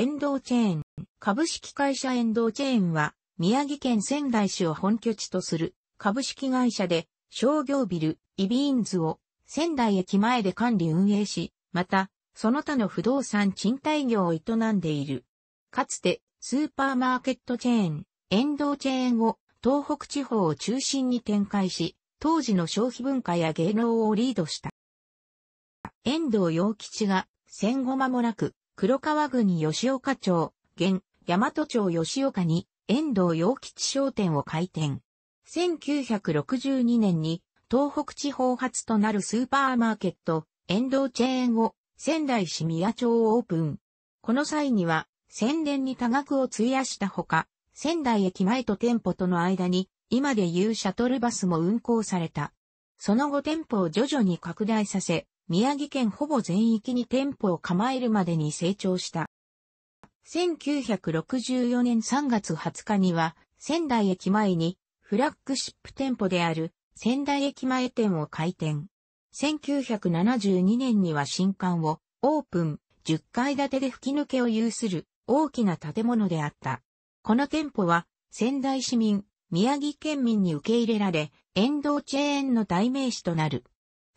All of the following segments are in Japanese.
遠藤チェーン。株式会社遠藤チェーンは、宮城県仙台市を本拠地とする株式会社で、商業ビル、イビーンズを仙台駅前で管理運営し、また、その他の不動産賃貸業を営んでいる。かつて、スーパーマーケットチェーン、遠藤チェーンを東北地方を中心に展開し、当時の消費文化や芸能をリードした。遠藤洋吉が戦後間もなく黒川郡吉岡町、現、大和町吉岡に、遠藤洋吉商店を開店。1962年に、東北地方発となるスーパーマーケット、遠藤チェーンを、仙台市宮町をオープン。この際には、宣伝に多額を費やしたほか、仙台駅前と店舗との間に、今でいうシャトルバスも運行された。その後店舗を徐々に拡大させ、宮城県ほぼ全域に店舗を構えるまでに成長した。1964年3月20日には、仙台駅前にフラッグシップ店舗である仙台駅前店を開店。1972年には新館をオープン、10階建てで吹き抜けを有する大きな建物であった。この店舗は仙台市民、宮城県民に受け入れられ、沿道チェーンの代名詞となる。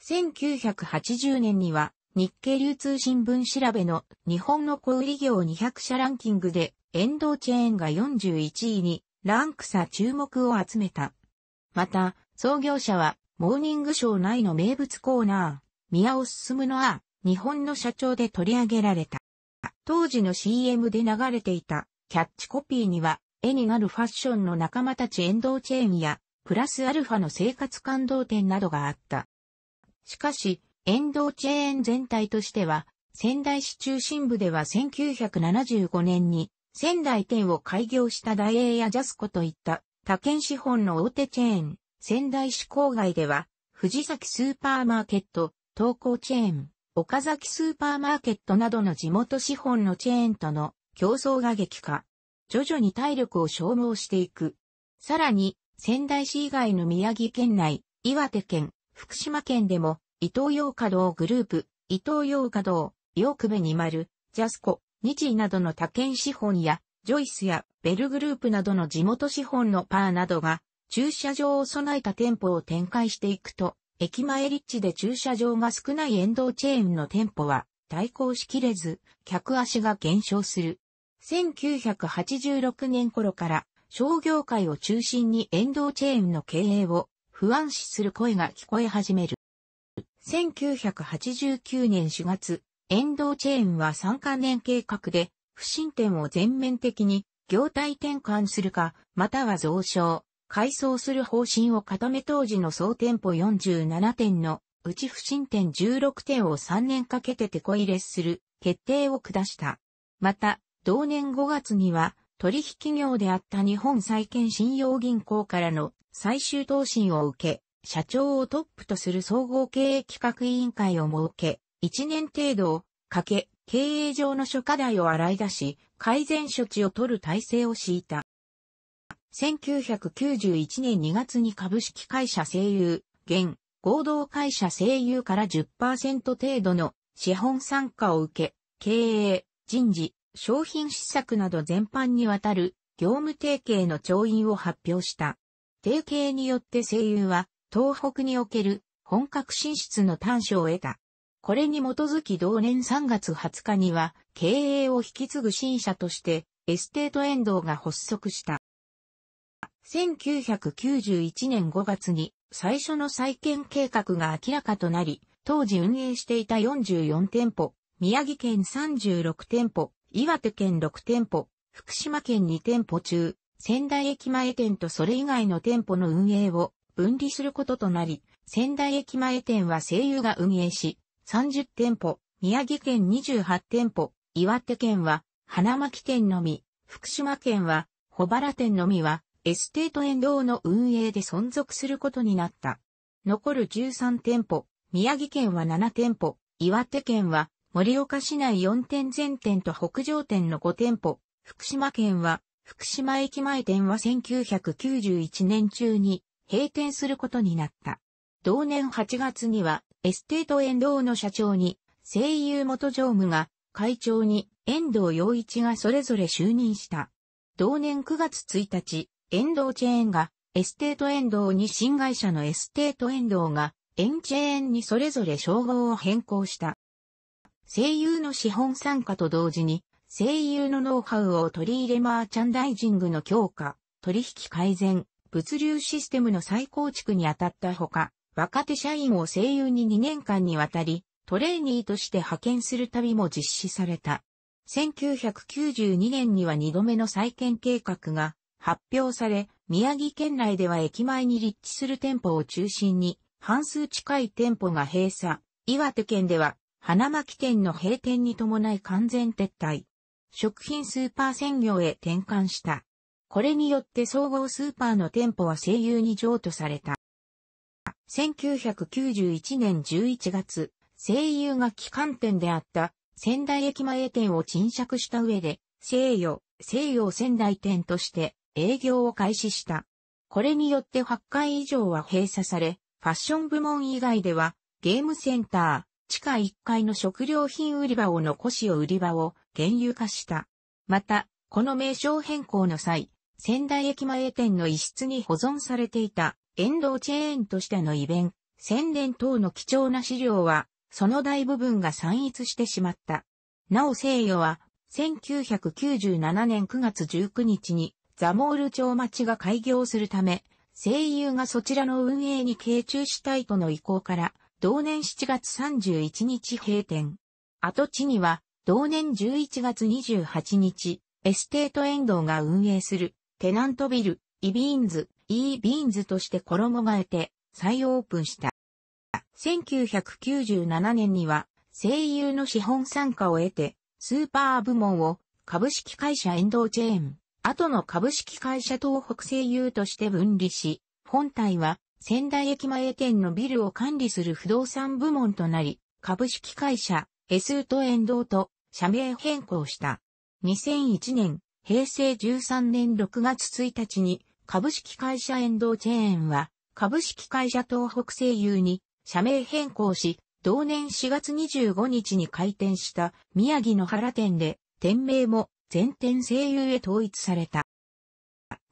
1980年には日経流通新聞調べの日本の小売業200社ランキングで遠藤チェーンが41位にランク差注目を集めた。また、創業者はモーニングショー内の名物コーナー、宮尾進のア日本の社長で取り上げられた。当時の CM で流れていたキャッチコピーには、絵になるファッションの仲間たち遠藤チェーンや、プラスアルファの生活感動店などがあった。しかし、沿道チェーン全体としては、仙台市中心部では1975年に仙台店を開業した大英やジャスコといった他県資本の大手チェーン、仙台市郊外では、藤崎スーパーマーケット、東高チェーン、岡崎スーパーマーケットなどの地元資本のチェーンとの競争が激化。徐々に体力を消耗していく。さらに、仙台市以外の宮城県内、岩手県、福島県でも、伊東洋華堂グループ、伊東洋華堂、ヨークベニマル、ジャスコ、日井などの他県資本や、ジョイスやベルグループなどの地元資本のパーなどが、駐車場を備えた店舗を展開していくと、駅前立地で駐車場が少ない沿道チェーンの店舗は、対抗しきれず、客足が減少する。1986年頃から、商業界を中心に沿道チェーンの経営を不安視する声が聞こえ始める。1989年4月、遠藤チェーンは3カ年計画で、不審点を全面的に業態転換するか、または増床、改装する方針を固め当時の総店舗47店のうち不審点16店を3年かけててこ入れする決定を下した。また、同年5月には取引業であった日本債券信用銀行からの最終答申を受け、社長をトップとする総合経営企画委員会を設け、1年程度をかけ、経営上の諸課題を洗い出し、改善処置を取る体制を敷いた。1991年2月に株式会社声優、現、合同会社声優から10%程度の資本参加を受け、経営、人事、商品施策など全般にわたる業務提携の調印を発表した。提携によって声優は東北における本格進出の端緒を得た。これに基づき同年3月20日には経営を引き継ぐ新社としてエステート遠藤が発足した。1991年5月に最初の再建計画が明らかとなり、当時運営していた44店舗、宮城県36店舗、岩手県6店舗、福島県2店舗中、仙台駅前店とそれ以外の店舗の運営を分離することとなり、仙台駅前店は西友が運営し、30店舗、宮城県28店舗、岩手県は花巻店のみ、福島県は小原店のみは、エステート沿道の運営で存続することになった。残る13店舗、宮城県は7店舗、岩手県は盛岡市内4店全店と北上店の5店舗、福島県は、福島駅前店は1991年中に閉店することになった。同年8月には、エステート遠藤の社長に、声優元常務が、会長に遠藤洋一がそれぞれ就任した。同年9月1日、遠藤チェーンが、エステート遠藤に新会社のエステート遠藤が、エンチェーンにそれぞれ称号を変更した。声優の資本参加と同時に、声優のノウハウを取り入れマーチャンダイジングの強化、取引改善、物流システムの再構築に当たったほか、若手社員を声優に2年間にわたり、トレーニーとして派遣する旅も実施された。1992年には2度目の再建計画が発表され、宮城県内では駅前に立地する店舗を中心に、半数近い店舗が閉鎖。岩手県では花巻店の閉店に伴い完全撤退。食品スーパー専業へ転換した。これによって総合スーパーの店舗は声優に譲渡された。1991年11月、声優が機関店であった仙台駅前店を沈借した上で、西洋、西洋仙台店として営業を開始した。これによって8回以上は閉鎖され、ファッション部門以外では、ゲームセンター、地下1階の食料品売り場を残しを売り場を原油化した。また、この名称変更の際、仙台駅前店の一室に保存されていた、沿道チェーンとしてのイベント、宣伝等の貴重な資料は、その大部分が散逸してしまった。なお西予は、1997年9月19日に、ザモール町町が開業するため、西友がそちらの運営に傾注したいとの意向から、同年7月31日閉店。跡地には、同年11月28日、エステート遠藤が運営する、テナントビル、イビーンズ、イービーンズとして衣替えて、再オープンした。1997年には、声優の資本参加を得て、スーパー部門を、株式会社遠藤チェーン、後の株式会社東北声優として分離し、本体は仙台駅前店のビルを管理する不動産部門となり、株式会社、エスート遠藤と社名変更した。2001年、平成13年6月1日に、株式会社遠藤チェーンは、株式会社東北西友に社名変更し、同年4月25日に開店した宮城の原店で、店名も全店西友へ統一された。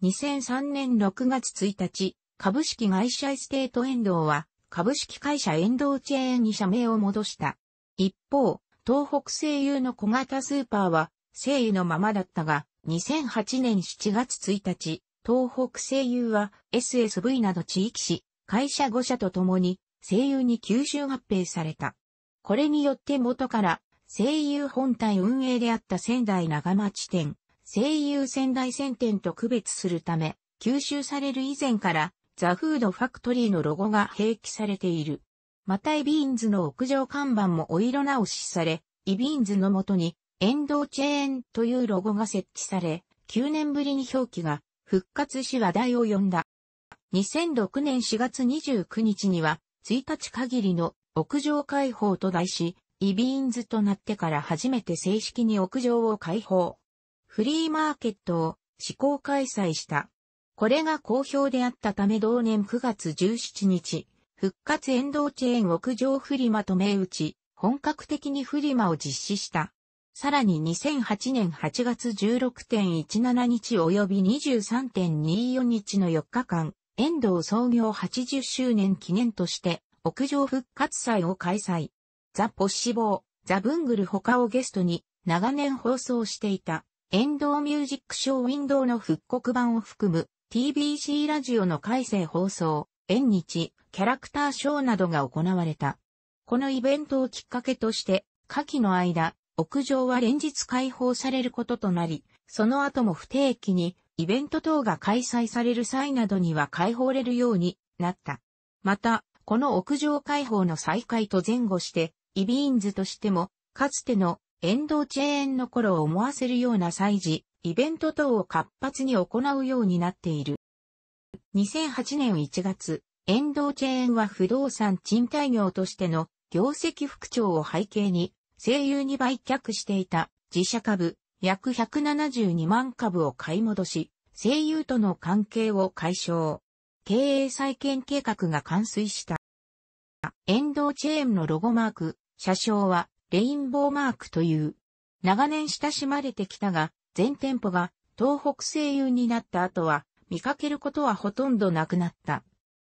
2003年6月1日、株式会社エステート遠藤は、株式会社遠藤チェーンに社名を戻した。一方、東北西友の小型スーパーは、西友のままだったが、2008年7月1日、東北西友は SSV など地域紙、会社5社と共に、西友に吸収合併された。これによって元から、西友本体運営であった仙台長町店、西友仙台仙店と区別するため、吸収される以前から、ザ・フード・ファクトリーのロゴが併記されている。またイビーンズの屋上看板もお色直しされ、イビーンズのもとに、エンドチェーンというロゴが設置され、9年ぶりに表記が復活し話題を呼んだ。2006年4月29日には、1日限りの屋上開放と題し、イビーンズとなってから初めて正式に屋上を開放。フリーマーケットを試行開催した。これが好評であったため同年9月17日、復活沿道チェーン屋上フリマと銘打ち、本格的にフリマを実施した。さらに2008年8月16.17日及び23.24日の4日間、遠藤創業80周年記念として、屋上復活祭を開催。ザ・ポッシボー、ザ・ブングル他をゲストに、長年放送していた、遠藤ミュージックショーウィンドウの復刻版を含む、TBC ラジオの改正放送、縁日、キャラクターショーなどが行われた。このイベントをきっかけとして、夏季の間、屋上は連日開放されることとなり、その後も不定期にイベント等が開催される際などには開放れるようになった。また、この屋上開放の再開と前後して、イビーンズとしても、かつての沿道チェーンの頃を思わせるような祭事、イベント等を活発に行うようになっている。2008年1月、遠藤チェーンは不動産賃貸業としての業績復調を背景に、声優に売却していた自社株約172万株を買い戻し、声優との関係を解消。経営再建計画が完遂した。遠藤チェーンのロゴマーク、車掌はレインボーマークという。長年親しまれてきたが、全店舗が東北西遊になった後は見かけることはほとんどなくなった。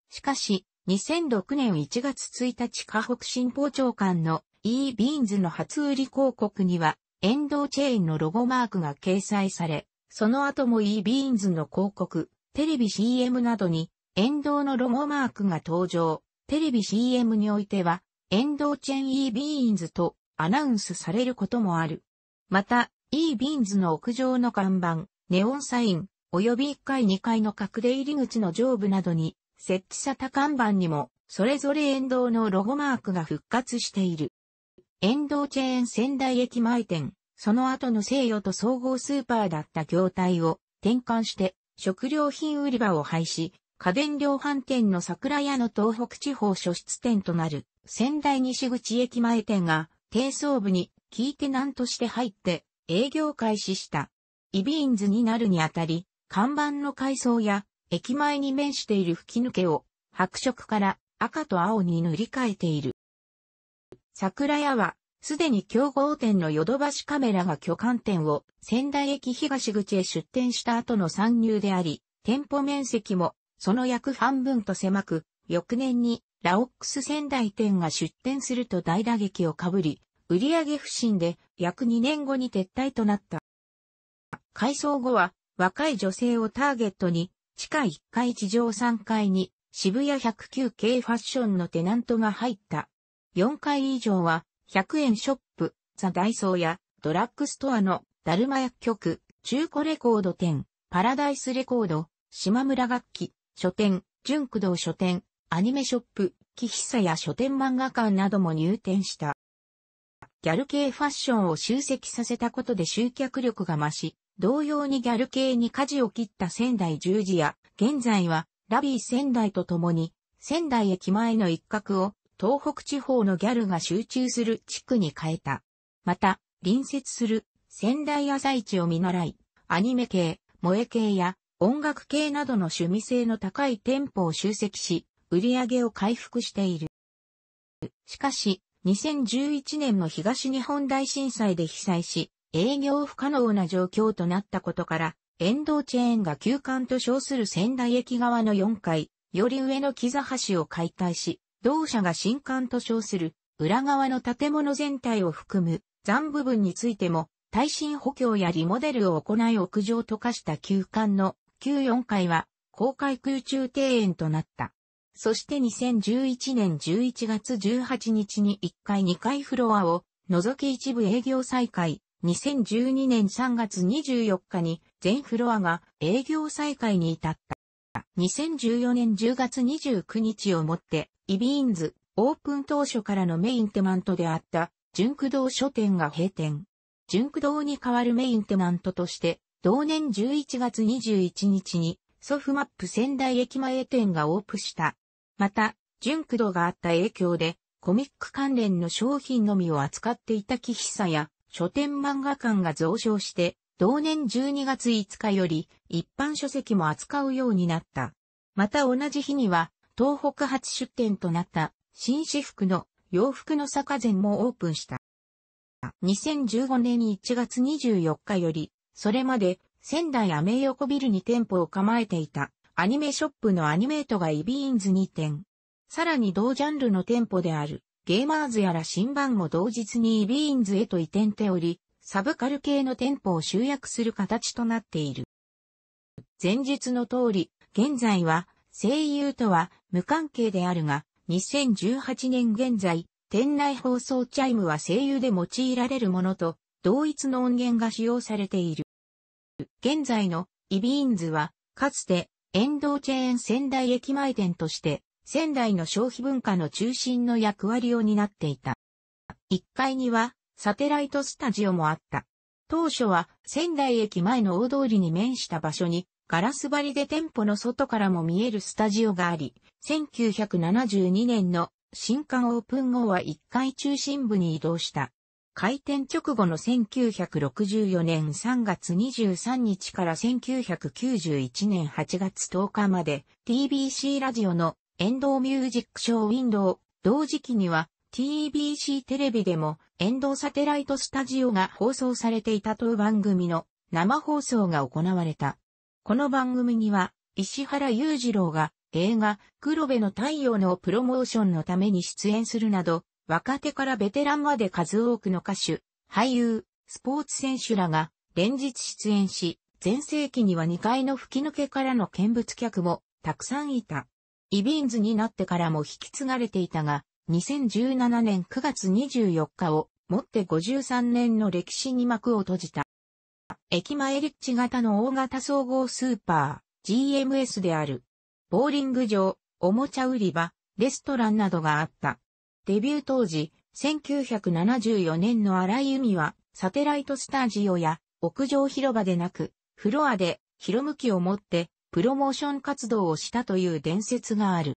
しかし、2006年1月1日河北新報長官の e ビーンズの初売り広告には、エドーチェーンのロゴマークが掲載され、その後も e ビーンズの広告、テレビ CM などに、エドーのロゴマークが登場。テレビ CM においては、エドーチェーン e ビーンズとアナウンスされることもある。また、E ビーンズの屋上の看板、ネオンサイン、及び1階2階の隠れ入り口の上部などに設置された看板にも、それぞれ沿道のロゴマークが復活している。沿道チェーン仙台駅前店、その後の西洋と総合スーパーだった業態を転換して食料品売り場を廃止、家電量販店の桜屋の東北地方初出店となる仙台西口駅前店が低層部に聞いて何として入って営業開始した。イビーンズになるにあたり、看板の改装や、駅前に面している吹き抜けを、白色から赤と青に塗り替えている。桜屋は、すでに競合店のヨドバシカメラが巨漢店を仙台駅東口へ出店した後の参入であり、店舗面積もその約半分と狭く、翌年にラオックス仙台店が出店すると大打撃をかぶり、売上不振で約2年後に撤退となった。改装後は若い女性をターゲットに地下1階地上3階に渋谷109系ファッションのテナントが入った。4階以上は100円ショップ、ザ・ダイソーやドラッグストアのダルマ薬局、中古レコード店、パラダイスレコード、島村楽器、書店、純駆動書店、アニメショップ、ヒサや書店漫画館なども入店した。ギャル系ファッションを集積させたことで集客力が増し、同様にギャル系に舵を切った仙台十字や、現在はラビー仙台と共に、仙台駅前の一角を東北地方のギャルが集中する地区に変えた。また、隣接する仙台朝市を見習い、アニメ系、萌え系や音楽系などの趣味性の高い店舗を集積し、売り上げを回復している。しかし、2011年の東日本大震災で被災し、営業不可能な状況となったことから、沿道チェーンが休館と称する仙台駅側の4階、より上の木座橋を解体し、同社が新館と称する裏側の建物全体を含む残部分についても、耐震補強やリモデルを行い屋上と化した旧館の旧4階は公開空中庭園となった。そして2011年11月18日に1階2階フロアを除き一部営業再開、2012年3月24日に全フロアが営業再開に至った。2014年10月29日をもって、イビーンズ、オープン当初からのメインテマントであった、純駆動書店が閉店。純駆動に代わるメインテマントとして、同年11月21日に、ソフマップ仙台駅前店がオープンした。また、純駆動があった影響で、コミック関連の商品のみを扱っていた喫茶や書店漫画館が増床して、同年12月5日より一般書籍も扱うようになった。また同じ日には、東北初出店となった紳士服の洋服の坂前もオープンした。2015年1月24日より、それまで仙台アメ横ビルに店舗を構えていたアニメショップのアニメートがイビーンズに店。さらに同ジャンルの店舗である、ゲーマーズやら新版も同日にイビーンズへと移転ており、サブカル系の店舗を集約する形となっている。前述の通り、現在は声優とは無関係であるが、2018年現在、店内放送チャイムは声優で用いられるものと同一の音源が使用されている。現在のイビーンズは、かつて沿道チェーン仙台駅前店として、仙台の消費文化の中心の役割を担っていた。1階には、サテライトスタジオもあった。当初は、仙台駅前の大通りに面した場所に、ガラス張りで店舗の外からも見えるスタジオがあり、1972年の新館オープン後は1階中心部に移動した。開店直後の1964年3月23日から1991年8月10日まで TBC ラジオのエンドミュージックショーウィンドウ、同時期には TBC テレビでもエンドサテライトスタジオが放送されていた当番組の生放送が行われた。この番組には石原裕次郎が映画黒部の太陽のプロモーションのために出演するなど若手からベテランまで数多くの歌手、俳優、スポーツ選手らが連日出演し、前世紀には2階の吹き抜けからの見物客もたくさんいた。イビーンズになってからも引き継がれていたが、2017年9月24日をもって53年の歴史に幕を閉じた。駅前リッチ型の大型総合スーパー、GMS である。ボーリング場、おもちゃ売り場、レストランなどがあった。デビュー当時、1974年の荒井由は、サテライトスタジオや屋上広場でなく、フロアで広向きを持って、プロモーション活動をしたという伝説がある。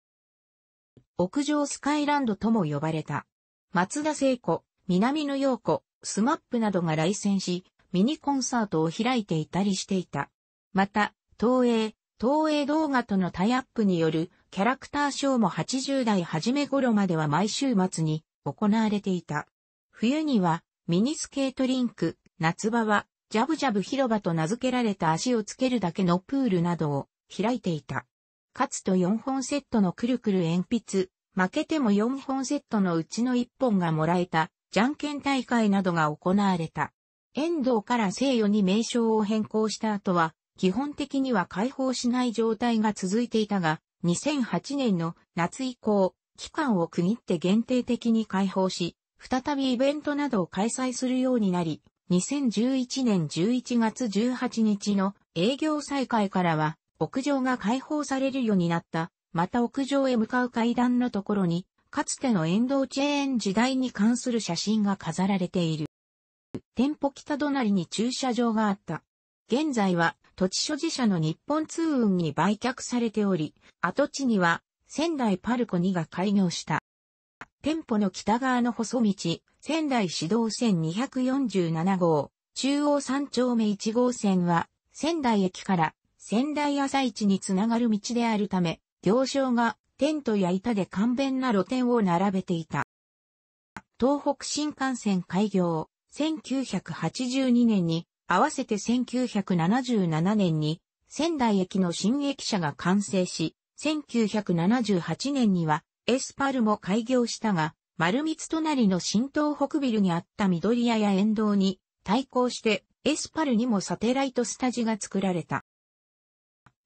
屋上スカイランドとも呼ばれた。松田聖子、南野陽子、スマップなどが来戦し、ミニコンサートを開いていたりしていた。また、東映、東映動画とのタイアップによるキャラクターショーも80代初め頃までは毎週末に行われていた。冬にはミニスケートリンク、夏場はジャブジャブ広場と名付けられた足をつけるだけのプールなどを開いていた。かつと4本セットのくるくる鉛筆、負けても4本セットのうちの1本がもらえた、じゃんけん大会などが行われた。遠藤から西洋に名称を変更した後は、基本的には解放しない状態が続いていたが、2008年の夏以降、期間を区切って限定的に開放し、再びイベントなどを開催するようになり、2011年11月18日の営業再開からは、屋上が開放されるようになった、また屋上へ向かう階段のところに、かつての沿道チェーン時代に関する写真が飾られている。店舗北隣に駐車場があった。現在は土地所持者の日本通運に売却されており、跡地には仙台パルコ2が開業した。店舗の北側の細道、仙台市道線247号、中央3丁目1号線は、仙台駅から仙台朝市につながる道であるため、行商がテントや板で簡便な露店を並べていた。東北新幹線開業、1982年に合わせて1977年に仙台駅の新駅舎が完成し、1978年にはエスパルも開業したが、丸三隣の新東北ビルにあった緑屋や沿道に対抗してエスパルにもサテライトスタジが作られた。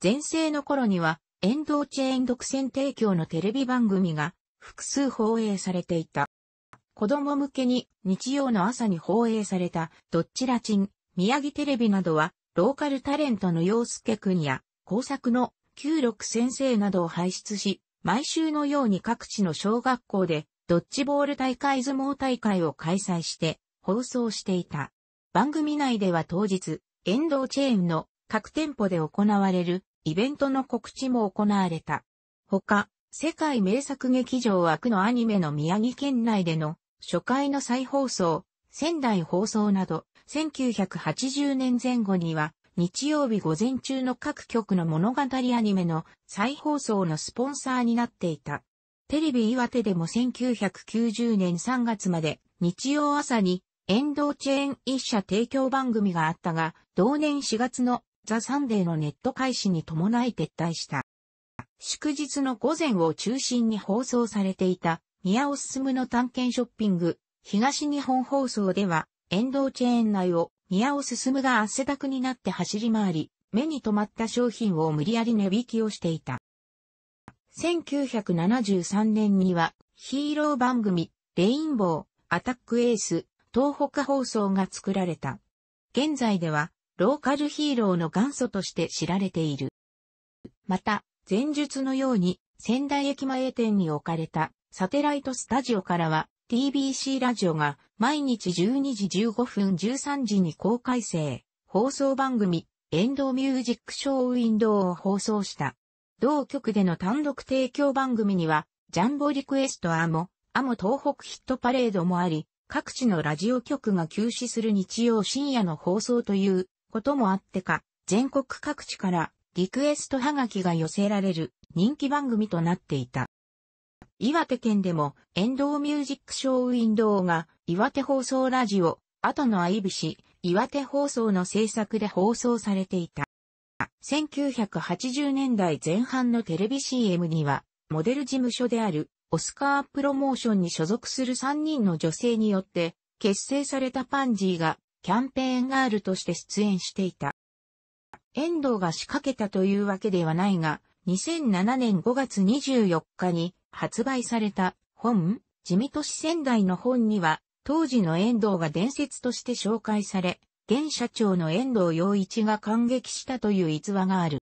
前世の頃には沿道チェーン独占提供のテレビ番組が複数放映されていた。子供向けに日曜の朝に放映されたドッチラチン。宮城テレビなどは、ローカルタレントの洋介くんや、工作の九六先生などを輩出し、毎週のように各地の小学校で、ドッジボール大会相撲大会を開催して、放送していた。番組内では当日、遠藤チェーンの各店舗で行われるイベントの告知も行われた。他、世界名作劇場枠のアニメの宮城県内での初回の再放送、仙台放送など、1980年前後には、日曜日午前中の各局の物語アニメの再放送のスポンサーになっていた。テレビ岩手でも1990年3月まで日曜朝に遠藤チェーン一社提供番組があったが、同年4月のザ・サンデーのネット開始に伴い撤退した。祝日の午前を中心に放送されていた宮尾進の探検ショッピング東日本放送では沿道チェーン内を宮尾進むが汗だくになって走り回り、目に留まった商品を無理やり値引きをしていた。1973年にはヒーロー番組、レインボー、アタックエース、東北放送が作られた。現在ではローカルヒーローの元祖として知られている。また、前述のように仙台駅前店に置かれたサテライトスタジオからは TBC ラジオが毎日12時15分13時に公開生、放送番組、エンドミュージックショーウィンドウを放送した。同局での単独提供番組には、ジャンボリクエストアモ、アモ東北ヒットパレードもあり、各地のラジオ局が休止する日曜深夜の放送ということもあってか、全国各地からリクエストハガキが寄せられる人気番組となっていた。岩手県でも、エンドーミュージックショーウィンドウが、岩手放送ラジオ、後の愛美びし、岩手放送の制作で放送されていた。1980年代前半のテレビ CM には、モデル事務所である、オスカープロモーションに所属する3人の女性によって、結成されたパンジーが、キャンペーンガールとして出演していた。遠藤が仕掛けたというわけではないが、2007年5月24日に発売された本、地味都市仙台の本には、当時の遠藤が伝説として紹介され、現社長の遠藤洋一が感激したという逸話がある。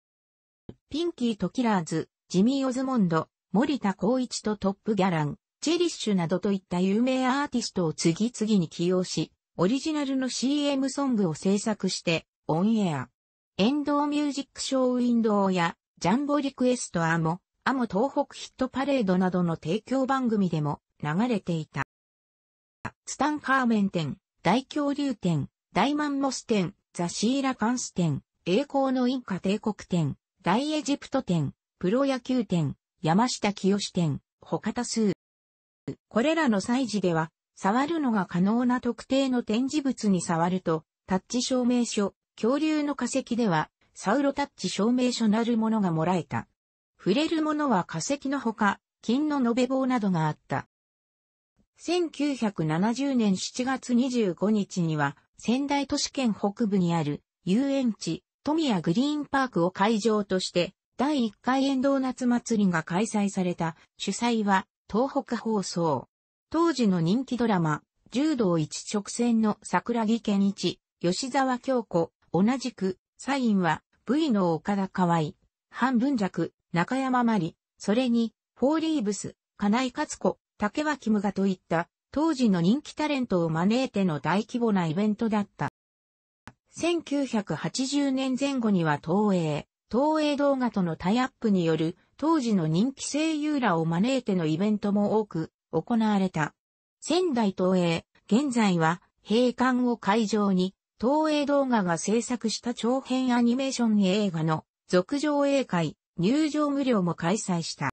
ピンキーとキラーズ、ジミー・オズモンド、森田光一とトップギャラン、チェリッシュなどといった有名アーティストを次々に起用し、オリジナルの CM ソングを制作して、オンエア。遠藤ミュージックショーウィンドウや、ジャンボリクエストアも、アモ東北ヒットパレードなどの提供番組でも流れていた。ツタンカーメン店、大恐竜店、大マンモス店、ザシーラカンス店、栄光のインカ帝国店、大エジプト店、プロ野球店、山下清店、他多数。これらの祭事では、触るのが可能な特定の展示物に触ると、タッチ証明書、恐竜の化石では、サウロタッチ証明書なるものがもらえた。触れるものは化石のほか、金の延べ棒などがあった。1970年7月25日には、仙台都市圏北部にある遊園地、富谷グリーンパークを会場として、第1回遠藤夏祭りが開催された、主催は、東北放送。当時の人気ドラマ、柔道一直線の桜木健一、吉沢京子、同じく、サインは、V の岡田河合、半分弱、中山まり、それに、フォーリーブス、金井勝子、竹脇無我といった、当時の人気タレントを招いての大規模なイベントだった。1980年前後には東映、東映動画とのタイアップによる、当時の人気声優らを招いてのイベントも多く行われた。仙台東映、現在は閉館を会場に、東映動画が制作した長編アニメーション映画の続上映会、入場無料も開催した。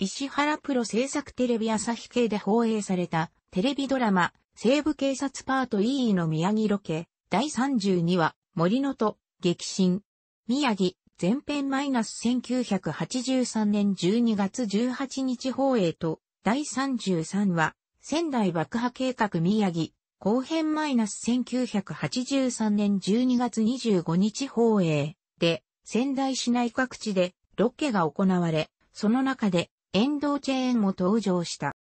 石原プロ制作テレビ朝日系で放映されたテレビドラマ西部警察パート E の宮城ロケ第32話森のと激震宮城前編マイナス1983年12月18日放映と第33話仙台爆破計画宮城後編マイナス1983年12月25日放映で仙台市内各地でロケが行われ、その中で遠藤チェーンも登場した。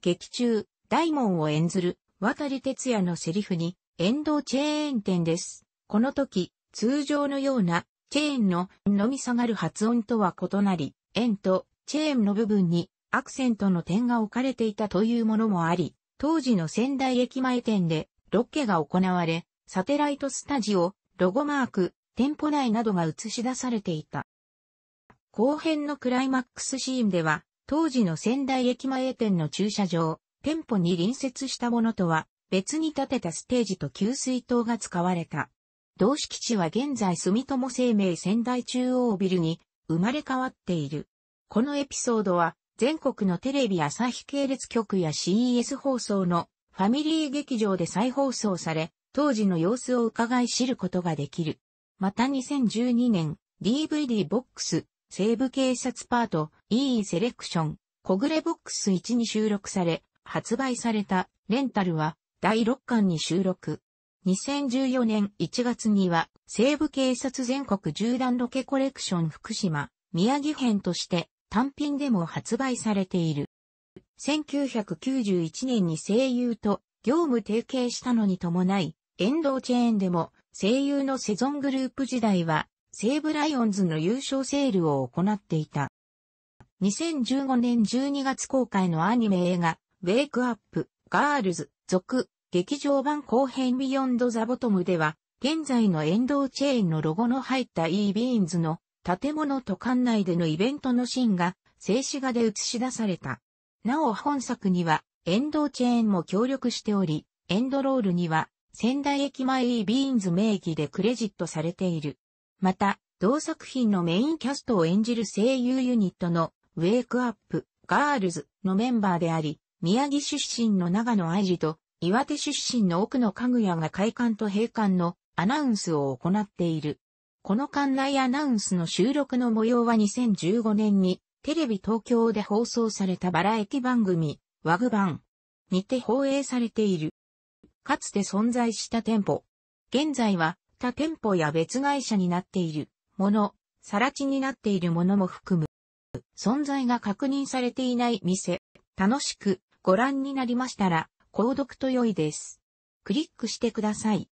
劇中、大門を演ずる渡哲也のセリフに遠藤チェーン店です。この時、通常のようなチェーンの飲み下がる発音とは異なり、円とチェーンの部分にアクセントの点が置かれていたというものもあり、当時の仙台駅前店でロケが行われ、サテライトスタジオ、ロゴマーク、店舗内などが映し出されていた。後編のクライマックスシーンでは、当時の仙台駅前店の駐車場、店舗に隣接したものとは、別に建てたステージと給水塔が使われた。同式地は現在住友生命仙台中央ビルに生まれ変わっている。このエピソードは、全国のテレビ朝日系列局や CES 放送のファミリー劇場で再放送され、当時の様子を伺い知ることができる。また2012年、DVD ボックス、西部警察パート、E セレクション、小暮ボックス1に収録され、発売された、レンタルは、第6巻に収録。2014年1月には、西部警察全国縦断ロケコレクション福島、宮城編として、単品でも発売されている。1991年に声優と業務提携したのに伴い、エンドチェーンでも声優のセゾングループ時代は、西武ライオンズの優勝セールを行っていた。2015年12月公開のアニメ映画、ウェイクアップ、ガールズ、続、劇場版後編ビヨンドザボトムでは、現在のエンドチェーンのロゴの入った e ビーンズの建物と館内でのイベントのシーンが静止画で映し出された。なお本作にはエンドチェーンも協力しており、エンドロールには仙台駅前 e ビーンズ名義でクレジットされている。また、同作品のメインキャストを演じる声優ユニットのウェイクアップガールズのメンバーであり、宮城出身の長野愛理と岩手出身の奥野家具屋が開館と閉館のアナウンスを行っている。この館内アナウンスの収録の模様は2015年にテレビ東京で放送されたバラエティ番組、ワグバンにて放映されている。かつて存在した店舗。現在は他店舗や別会社になっているもの、更地になっているものも含む。存在が確認されていない店。楽しくご覧になりましたら、購読と良いです。クリックしてください。